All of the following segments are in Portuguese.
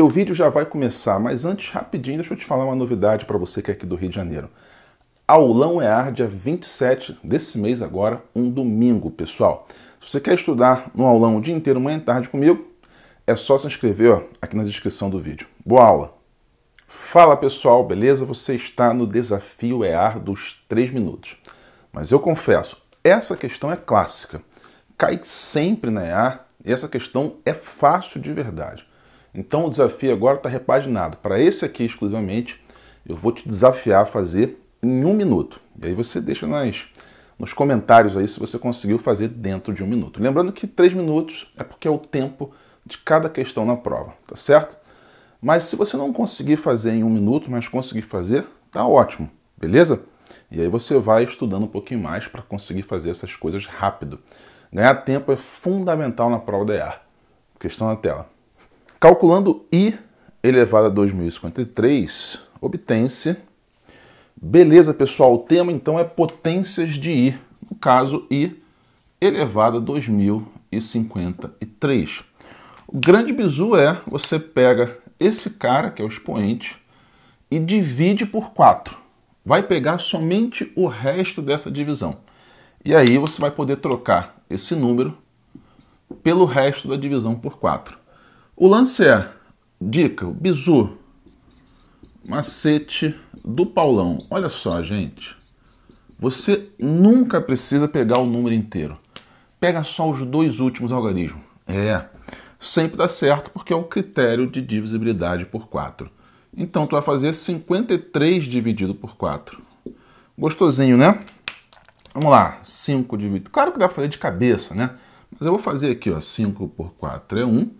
Teu vídeo já vai começar, mas antes, rapidinho, deixa eu te falar uma novidade para você que é aqui do Rio de Janeiro. Aulão EAR, é dia 27 desse mês agora, um domingo, pessoal. Se você quer estudar no aulão o dia inteiro, manhã e tarde comigo, é só se inscrever ó, aqui na descrição do vídeo. Boa aula! Fala pessoal, beleza? Você está no desafio EAR é dos 3 minutos. Mas eu confesso, essa questão é clássica. Cai sempre na EAR e essa questão é fácil de verdade. Então o desafio agora está repaginado. Para esse aqui exclusivamente, eu vou te desafiar a fazer em um minuto. E aí você deixa nas, nos comentários aí se você conseguiu fazer dentro de um minuto. Lembrando que três minutos é porque é o tempo de cada questão na prova, tá certo? Mas se você não conseguir fazer em um minuto, mas conseguir fazer, tá ótimo, beleza? E aí você vai estudando um pouquinho mais para conseguir fazer essas coisas rápido. Ganhar né? tempo é fundamental na prova da EAR. Questão na tela. Calculando i elevado a 2053, obtém-se. Beleza, pessoal, o tema então é potências de i, no caso i elevado a 2053. O grande bizu é você pega esse cara, que é o expoente, e divide por 4. Vai pegar somente o resto dessa divisão. E aí você vai poder trocar esse número pelo resto da divisão por 4. O lance é, dica, o bizu, macete do Paulão. Olha só, gente. Você nunca precisa pegar o número inteiro. Pega só os dois últimos algarismos. É, sempre dá certo porque é o critério de divisibilidade por 4. Então, tu vai fazer 53 dividido por 4. Gostosinho, né? Vamos lá, 5 dividido. Claro que dá para fazer de cabeça, né? Mas eu vou fazer aqui, ó, 5 por 4 é 1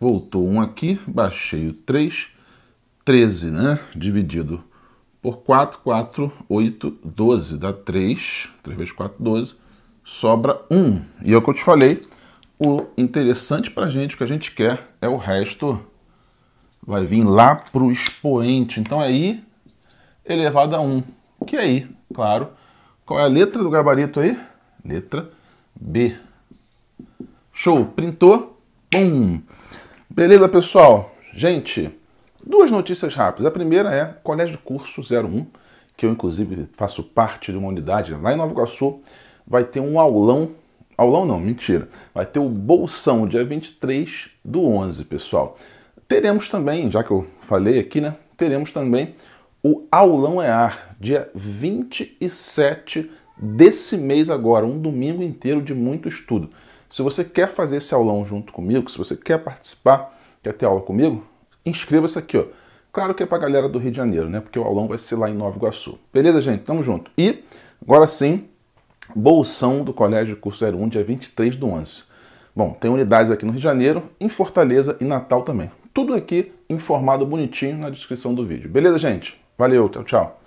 voltou um aqui, baixei o 3, 13, né? Dividido por 4, 4, 8, 12, dá 3, 3 vezes 4, 12, sobra 1. E é o que eu te falei, o interessante para a gente, o que a gente quer é o resto vai vir lá para o expoente. Então é I elevado a 1, que é I, claro. Qual é a letra do gabarito aí? Letra B. Show, printou, pum. Beleza, pessoal? Gente, duas notícias rápidas. A primeira é Colégio de Curso 01, que eu inclusive faço parte de uma unidade lá em Nova Iguaçu, vai ter um aulão. Aulão não, mentira. Vai ter o Bolsão, dia 23 do 11, pessoal. Teremos também, já que eu falei aqui, né? Teremos também o Aulão é ar dia 27 desse mês agora, um domingo inteiro de muito estudo. Se você quer fazer esse aulão junto comigo, se você quer participar, quer ter aula comigo, inscreva-se aqui, ó. Claro que é pra galera do Rio de Janeiro, né? Porque o aulão vai ser lá em Nova Iguaçu. Beleza, gente? Tamo junto. E, agora sim, bolsão do Colégio Curso 01, dia 23 do 11. Bom, tem unidades aqui no Rio de Janeiro, em Fortaleza e Natal também. Tudo aqui informado bonitinho na descrição do vídeo. Beleza, gente? Valeu, tchau, tchau.